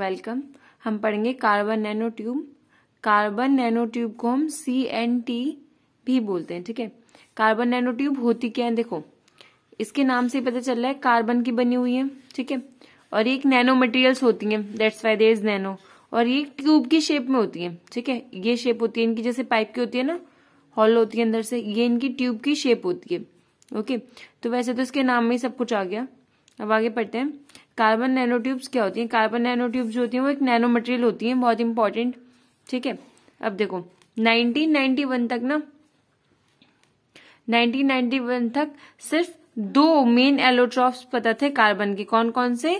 Welcome हम पढ़ेंगे carbon nano tube carbon nano tube को हम सी एन टी भी बोलते हैं ठीक है कार्बन नैनो ट्यूब होती क्या है देखो इसके नाम से पता चल रहा है कार्बन की बनी हुई है ठीक है और ये एक नैनो मटेरियल्स होती हैं that's why there is nano और ये ट्यूब की शेप में होती है ठीक है ये शेप होती है इनकी जैसे पाइप की होती है ना हॉल होती है अंदर से ये इनकी ट्यूब की शेप होती है ओके तो वैसे तो इसके नाम में ही सब कुछ आ गया अब आगे पढ़ते हैं कार्बन नैनो ट्यूब्स क्या होती हैं कार्बन नैनोट्यूब्स जो होती हैं वो एक नैनो मटेरियल होती हैं बहुत इंपॉर्टेंट ठीक है अब देखो 1991 तक ना 1991 तक सिर्फ दो मेन एलोट्रॉप्स पता थे कार्बन के कौन कौन से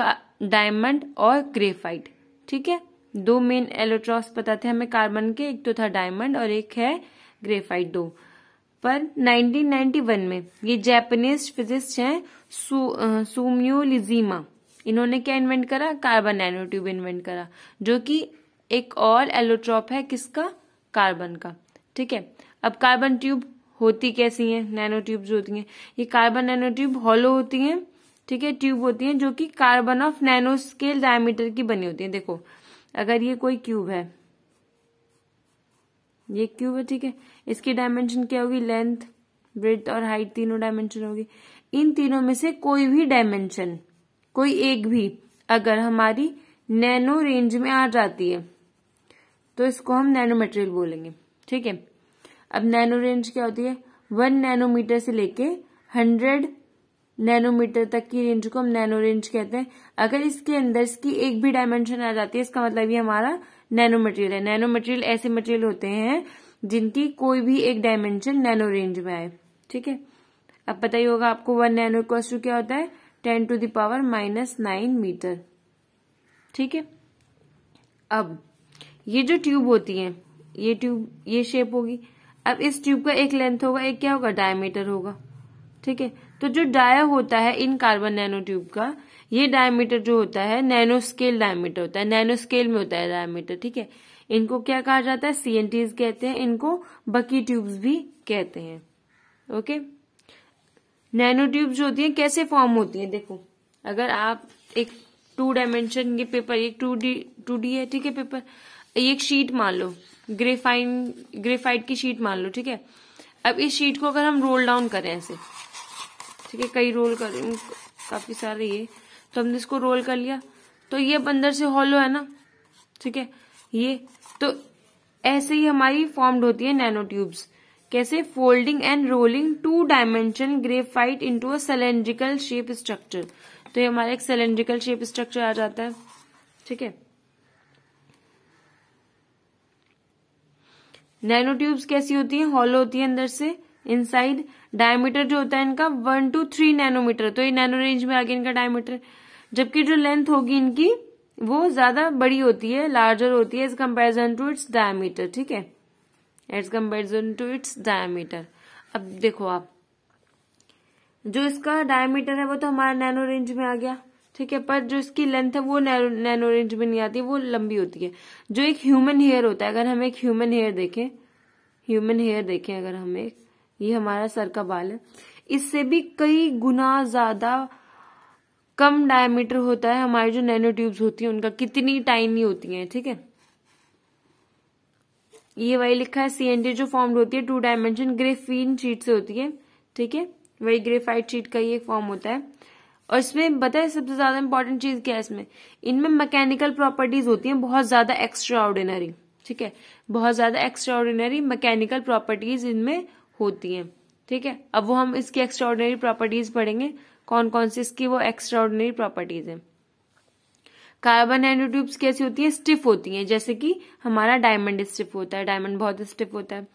डायमंड और ग्रेफाइट ठीक है दो मेन एलोट्रॉप्स पता थे हमें कार्बन के एक तो था डायमंड और एक है ग्रेफाइट दो पर 1991 में ये जैपनीज फिजिस्ट हैं सोम्योलिजिमा इन्होंने क्या इन्वेंट करा कार्बन नैनोट्यूब इन्वेंट करा जो कि एक और एलोट्रॉप है किसका कार्बन का ठीक है अब कार्बन ट्यूब होती कैसी है नैनो ट्यूब जो होती हैं ये कार्बन नैनो ट्यूब हॉलो होती हैं ठीक है ट्यूब होती हैं जो कि carbon of nano scale diameter की बनी होती है देखो अगर ये कोई क्यूब है ये क्यूब है ठीक है इसकी डायमेंशन क्या होगी लेंथ ब्रेथ और हाइट तीनों डायमेंशन होगी इन तीनों में से कोई भी डायमेंशन कोई एक भी अगर हमारी नैनो रेंज में आ जाती है तो इसको हम नैनो मटेरियल बोलेंगे ठीक है अब नैनो रेंज क्या होती है वन नैनोमीटर से लेके हंड्रेड नैनोमीटर तक की रेंज को हम नैनो रेंज कहते हैं अगर इसके अंदर इसकी एक भी डायमेंशन आ जाती है इसका मतलब ये हमारा नैनो मटेरियल है नैनो मटेरियल ऐसे मटेरियल होते हैं जिनकी कोई भी एक डायमेंशन नैनो रेंज में आए ठीक है अब पता ही होगा आपको वन नैनो इक्वल्स क्या होता है ten to the power minus nine metre ठीक है अब ये जो ट्यूब होती है ये ट्यूब ये शेप होगी अब इस ट्यूब का एक लेंथ होगा एक क्या होगा डायमीटर होगा ठीक है तो जो डाया होता है इन कार्बन नैनो ट्यूब का ये डायमीटर जो होता है नैनो स्केल डायमीटर होता है नैनो स्केल में होता है डायमीटर ठीक है इनको क्या कहा जाता है सीएनटीज कहते हैं इनको बकी ट्यूब्स भी कहते हैं ओके okay? नैनो जो होती है कैसे फॉर्म होती है देखो अगर आप एक टू डायमेंशन के पेपर एक टू डी टू डी है ठीक है पेपर एक शीट मान लो ग्रेफाइन ग्रेफाइट की शीट मान लो ठीक है अब इस शीट को अगर हम रोल डाउन करें ऐसे ठीक है कई रोल कर काफी सारे ये तो हमने इसको रोल कर लिया तो ये अंदर से हॉलो है ना ठीक है ये तो ऐसे ही हमारी फॉर्म्ड होती है नैनो ट्यूब्स कैसे folding and rolling two dimension graphite into a cylindrical shape structure तो ये हमारा एक सिलेंड्रिकल शेप स्ट्रक्चर आ जाता है ठीक है नैनो ट्यूब्स कैसी होती है हॉलो होती है अंदर से इनसाइड डायमीटर जो होता है इनका वन टू थ्री नैनोमीटर तो ये नैनो रेंज में आ गया इनका डायमीटर जबकि जो लेंथ होगी इनकी वो ज्यादा बड़ी होती है लार्जर होती है as comparison to its diameter ठीक है as comparison to its diameter अब देखो आप जो इसका डायमीटर है वो तो हमारा नैनो रेंज में आ गया ठीक है पर जो इसकी लेंथ है वो नैनो रेंज में नहीं आती वो लंबी होती है जो एक ह्यूमन हेयर होता है अगर हम एक ह्यूमन हेयर देखें ह्यूमन हेयर देखें अगर हम एक ये हमारा सर का बाल है इससे भी कई गुना ज्यादा कम डायमीटर होता है हमारी जो नैनो ट्यूब्स होती हैं उनका कितनी टाइनी होती है ठीक है थीके? ये वही लिखा है सीएनडी जो फॉर्म होती है टू डायमेंशन ग्रेफीन चीट से होती है ठीक है वही ग्रेफाइट चीट का ये फॉर्म होता है और इसमें बताए सबसे ज्यादा इंपॉर्टेंट चीज क्या है इसमें इनमें मैकेनिकल प्रॉपर्टीज होती हैं बहुत ज्यादा एक्स्ट्रा ऑर्डिनरी ठीक है बहुत ज्यादा एक्स्ट्रा ऑर्डिनरी मैकेनिकल प्रॉपर्टीज इनमें होती हैं ठीक है अब वो हम इसकी एक्स्ट्रा ऑर्डिनरी प्रॉपर्टीज पढ़ेंगे कौन कौन सी इसकी वो एक्स्ट्रा ऑर्डिनरी प्रॉपर्टीज हैं कार्बन ट्यूब्स कैसी होती है स्टिफ होती है जैसे कि हमारा डायमंड स्टिफ होता है डायमंड बहुत स्टिफ होता है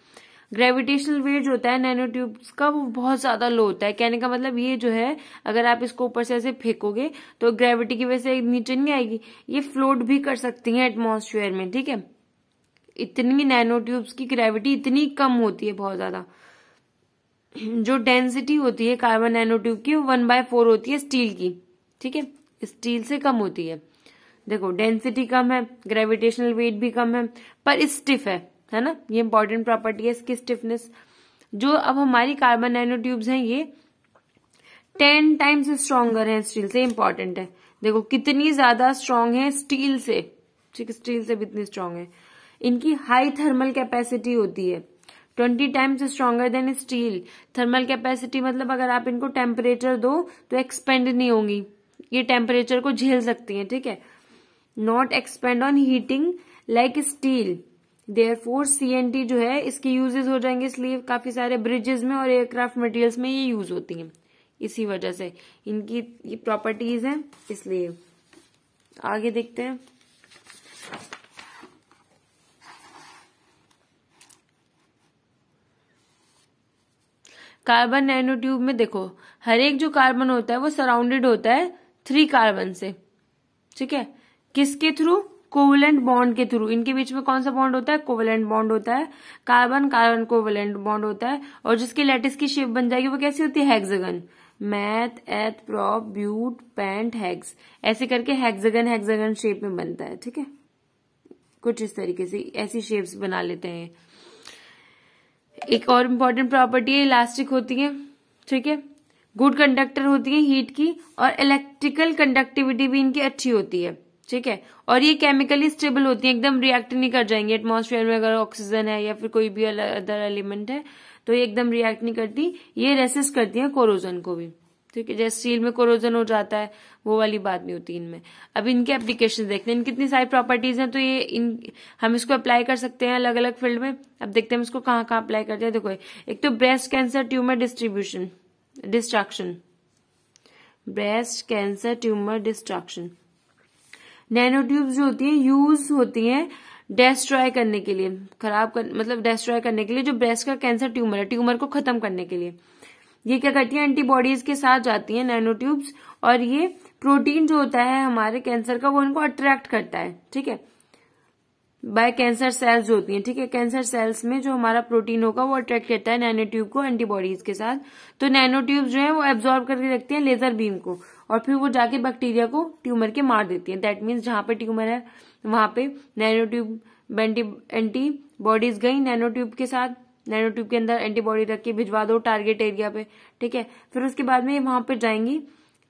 ग्रेविटेशनल वेव जो होता है नैनो ट्यूब्स का वो बहुत ज्यादा लो होता है कहने का मतलब ये जो है अगर आप इसको ऊपर से ऐसे फेंकोगे तो ग्रेविटी की वजह से नीचे नहीं आएगी ये फ्लोट भी कर सकती है एटमोसफेयर में ठीक है इतनी नैनो ट्यूब्स की ग्रेविटी इतनी कम होती है बहुत ज्यादा जो डेंसिटी होती है कार्बन नैनोट्यूब की वो वन बाय फोर होती है स्टील की ठीक है स्टील से कम होती है देखो डेंसिटी कम है ग्रेविटेशनल वेट भी कम है पर स्टिफ है है ना ये इंपॉर्टेंट प्रॉपर्टी है इसकी स्टिफनेस जो अब हमारी कार्बन नैनो ट्यूब्स ये टेन टाइम्स स्ट्रांगर है स्टील से इंपॉर्टेंट है देखो कितनी ज्यादा स्ट्रांग है स्टील से ठीक स्टील से भी इतनी स्ट्रांग है इनकी हाई थर्मल कैपेसिटी होती है twenty times stronger than steel thermal capacity मतलब अगर आप इनको टेम्परेचर दो तो एक्सपेंड नहीं होंगी ये टेम्परेचर को झेल सकती है ठीक है not expand on heating like steel therefore T जो है इसके यूजेज हो जाएंगे इसलिए काफी सारे ब्रिजेस में और एयरक्राफ्ट मटेरियल्स में ये यूज होती हैं इसी वजह से इनकी ये प्रॉपर्टीज हैं इसलिए आगे देखते हैं कार्बन नैनो ट्यूब में देखो हर एक जो कार्बन होता है वो सराउंडेड होता है थ्री कार्बन से ठीक है किसके थ्रू कोवलेंट बॉन्ड के थ्रू इनके बीच में कौन सा बॉन्ड होता है कोवलेंट बॉन्ड होता है कार्बन कार्बन कोवलेंट बॉन्ड होता है और जिसकी लेटिस की शेप बन जाएगी वो कैसी होती है hexagon meth eth prop but pent hex ऐसे करके हेक्सागन हेक्सागन शेप में बनता है ठीक है कुछ इस तरीके से ऐसी शेप्स बना लेते हैं एक और इम्पोर्टेंट प्रॉपर्टी है इलास्टिक होती है ठीक है गुड कंडक्टर होती है हीट की और इलेक्ट्रिकल कंडक्टिविटी भी इनकी अच्छी होती है ठीक है और ये केमिकली स्टेबल होती है एकदम रिएक्ट नहीं कर जाएंगे एटमोसफेयर में अगर ऑक्सीजन है या फिर कोई भी अदर एलिमेंट है तो ये एकदम रिएक्ट नहीं करती ये रेसिस करती है कोरोजन को भी ठीक है जैसे स्टील में कोरोजन हो जाता है वो वाली बात नहीं होती इनमें अब इनके एप्लीकेशन देखते हैं इनकी इतनी सारी प्रॉपर्टीज हैं तो ये इन हम इसको अप्लाई कर सकते हैं अलग अलग फील्ड में अब देखते हैं हम इसको कहाँ कहाँ अप्लाई करते हैं देखो एक तो breast cancer tumour distribution destruction breast cancer tumour destruction nano tubes जो होती हैं यूज होती हैं डेस्ट्रॉय करने के लिए खराब कर मतलब डेस्ट्रॉय करने के लिए जो ब्रेस्ट का कैंसर ट्यूमर है ट्यूमर को खत्म करने के लिए ये क्या करती है एंटीबॉडीज के साथ जाती है नैनो ट्यूब्स और ये प्रोटीन जो होता है हमारे कैंसर का वो इनको अट्रैक्ट करता है ठीक है बाय कैंसर सेल्स जो होती हैं ठीक है कैंसर सेल्स में जो हमारा प्रोटीन होगा वो अट्रैक्ट करता है नैनो ट्यूब को एंटीबॉडीज के साथ तो नैनो ट्यूब जो है वो एब्जॉर्ब करके रखती हैं लेजर बीम को और फिर वो जाके बैक्टीरिया को ट्यूमर के मार देती है दैट मीन्स जहां पे ट्यूमर है वहां पे नैनो ट्यूब एंटीबॉडीज गई नैनो ट्यूब के साथ नैनो ट्यूब के अंदर एंटीबॉडी रख के भिजवा दो टारगेट एरिया पे ठीक है फिर उसके बाद में वहां पर जाएंगी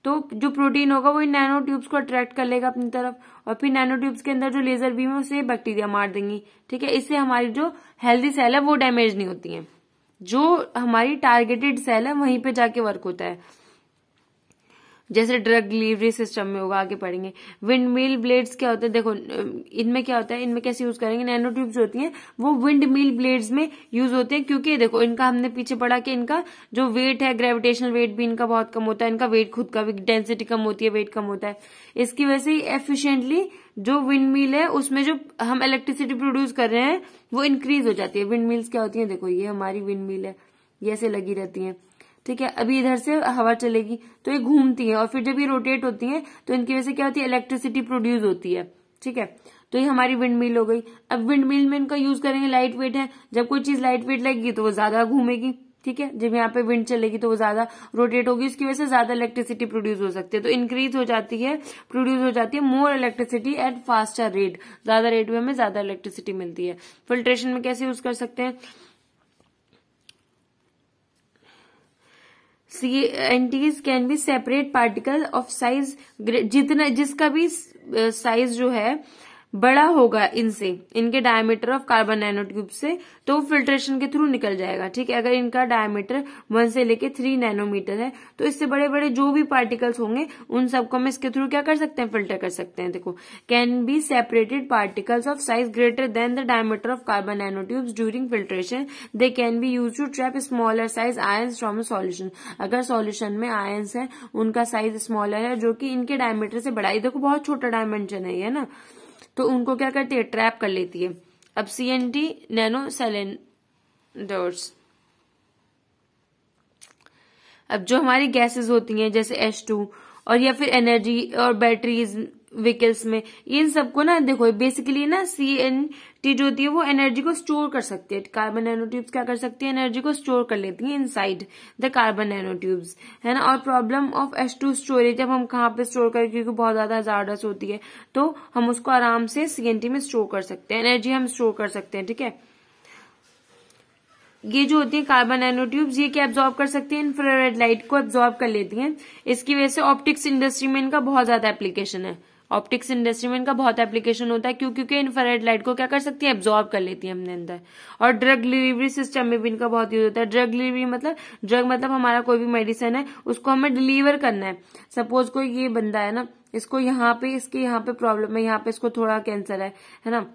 तो जो प्रोटीन होगा वो इन नैनो ट्यूब्स को अट्रैक्ट कर लेगा अपनी तरफ और फिर नैनो ट्यूब्स के अंदर जो लेजर बीम है उसे बैक्टीरिया मार देंगी ठीक है इससे हमारी जो हेल्दी सेल है वो डैमेज नहीं होती है जो हमारी टारगेटेड सेल है वहीं पे जाके वर्क होता है जैसे ड्रग डिलीवरी सिस्टम में होगा आगे पढ़ेंगे विंड मिल ब्लेड्स क्या होते हैं देखो इनमें क्या होता है इनमें कैसे यूज करेंगे नैनो ट्यूब्स होती हैं वो विंड मिल ब्लेड्स में यूज होते हैं क्योंकि देखो इनका हमने पीछे पढ़ा कि इनका जो वेट है ग्रेविटेशनल वेट भी इनका बहुत कम होता है इनका वेट खुद का भी डेंसिटी कम होती है वेट कम होता है इसकी वजह से एफिशियंटली जो विंड मिल है उसमें जो हम इलेक्ट्रिसिटी प्रोड्यूस कर रहे हैं वो इंक्रीज हो जाती है विंड मिल्स क्या होती है देखो ये हमारी विंड मिल है ये ऐसे लगी रहती है ठीक है अभी इधर से हवा चलेगी तो ये घूमती है और फिर जब ये रोटेट होती है तो इनकी वजह से क्या होती है इलेक्ट्रिसिटी प्रोड्यूस होती है ठीक है तो ये हमारी विंड मिल हो गई अब विंड मिल में इनका यूज करेंगे लाइट वेट है जब कोई चीज लाइट वेट लगेगी तो वो ज्यादा घूमेगी ठीक है जब यहाँ पे विंड चलेगी तो वो ज्यादा रोटेट होगी उसकी वजह से ज्यादा इलेक्ट्रिसिटी प्रोड्यूस हो सकती है तो इंक्रीज हो जाती है प्रोड्यूस हो जाती है more electricity at faster rate ज्यादा रेट में हमें ज्यादा इलेक्ट्रिसिटी मिलती है फिल्ट्रेशन में कैसे यूज कर सकते हैं NTs can be separate particle of size जितना जिसका भी साइज uh, जो है बड़ा होगा इनसे इनके diameter of carbon nano tube से तो वो फिल्ट्रेशन के थ्रू निकल जाएगा ठीक है अगर इनका डायमीटर वन से लेके थ्री नैनोमीटर है तो इससे बड़े बड़े जो भी पार्टिकल्स होंगे उन सबको हम इसके थ्रू क्या कर सकते हैं फिल्टर कर सकते हैं देखो can be separated particles of size greater than the diameter of carbon nanotubes during filtration they can be use to trap smaller size ions from solution अगर सोल्यूशन में आयन्स है उनका साइज स्मॉलर है जो कि इनके डायमीटर से बड़ा ये देखो बहुत छोटा डायमेंशन है ना तो उनको क्या करती है ट्रैप कर लेती है अब C N T nano cylinders अब जो हमारी गैसेस होती हैं जैसे एच टू और या फिर एनर्जी और बैटरीज व्हीकल्स में इन सबको ना देखो बेसिकली ना सी एन टी जो होती है वो एनर्जी को स्टोर कर सकती है कार्बन नैनोट्यूब्स क्या कर सकती है एनर्जी को स्टोर कर लेती है इनसाइड द कार्बन नैनोट्यूब्स है ना और problem of as to storage जब हम कहाँ पे स्टोर करें क्योंकि बहुत ज्यादा हजारडस होती है तो हम उसको आराम से सी में स्टोर कर सकते हैं एनर्जी हम स्टोर कर सकते हैं ठीक है ये जो होती है कार्बन एनोट्यूब्स ये क्या एब्जॉर्ब कर सकती है इंफ्रारेड लाइट को एब्जॉर्ब कर लेती हैं इसकी वजह से ऑप्टिक्स इंडस्ट्री में इनका बहुत ज्यादा एप्लीकेशन है ऑप्टिक्स इंडस्ट्री में इनका बहुत एप्लीकेशन होता है क्यों क्योंकि इन्फ्रारेड लाइट को क्या कर सकती है एब्जॉर्ब कर लेती है हमने अंदर और ड्रग डिलीवरी सिस्टम में भी इनका बहुत यूज होता है ड्रग डिलीवरी मतलब ड्रग मतलब हमारा कोई भी मेडिसिन है उसको हमें डिलीवर करना है सपोज कोई ये बंदा है ना इसको यहाँ पे इसके यहाँ पे प्रॉब्लम है यहाँ पे इसको थोड़ा कैंसर है है ना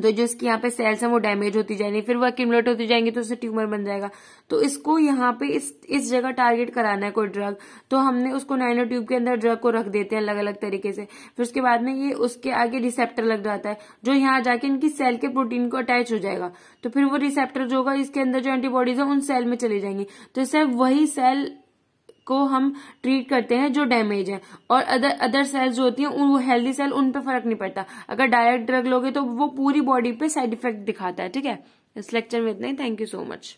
तो जो इसकी यहाँ पे सेल्स हैं वो डैमेज होती जाएंगी फिर वो एक्यूमुलेट होती जाएंगी तो उससे ट्यूमर बन जाएगा तो इसको यहाँ पे इस इस जगह टारगेट कराना है कोई ड्रग तो हमने उसको नाइनो ट्यूब के अंदर ड्रग को रख देते हैं अलग अलग तरीके से फिर उसके बाद में ये उसके आगे रिसेप्टर लग जाता है जो यहाँ जाके इनकी सेल के प्रोटीन को अटैच हो जाएगा तो फिर वो रिसेप्टर जो होगा इसके अंदर जो एंटीबॉडीज है उन सेल में चली जाएंगी तो इससे वही सेल को हम ट्रीट करते हैं जो डैमेज है और अदर अदर सेल्स जो होती हैं वो हेल्दी सेल उन पर फर्क नहीं पड़ता अगर डायरेक्ट ड्रग लोगे तो वो पूरी बॉडी पे साइड इफेक्ट दिखाता है ठीक है इस लेक्चर में इतना ही थैंक यू सो मच